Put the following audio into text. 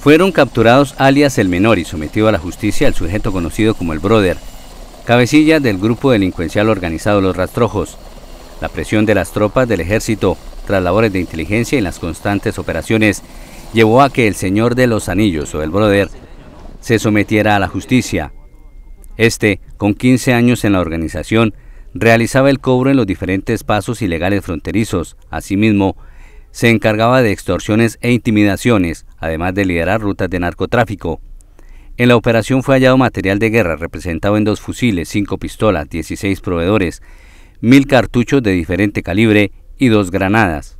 Fueron capturados alias el menor y sometido a la justicia el sujeto conocido como el Brother, cabecilla del grupo delincuencial organizado Los Rastrojos. La presión de las tropas del ejército tras labores de inteligencia y las constantes operaciones llevó a que el señor de los anillos o el Brother se sometiera a la justicia. Este, con 15 años en la organización, realizaba el cobro en los diferentes pasos ilegales fronterizos. Asimismo, se encargaba de extorsiones e intimidaciones, además de liderar rutas de narcotráfico. En la operación fue hallado material de guerra representado en dos fusiles, cinco pistolas, 16 proveedores, mil cartuchos de diferente calibre y dos granadas.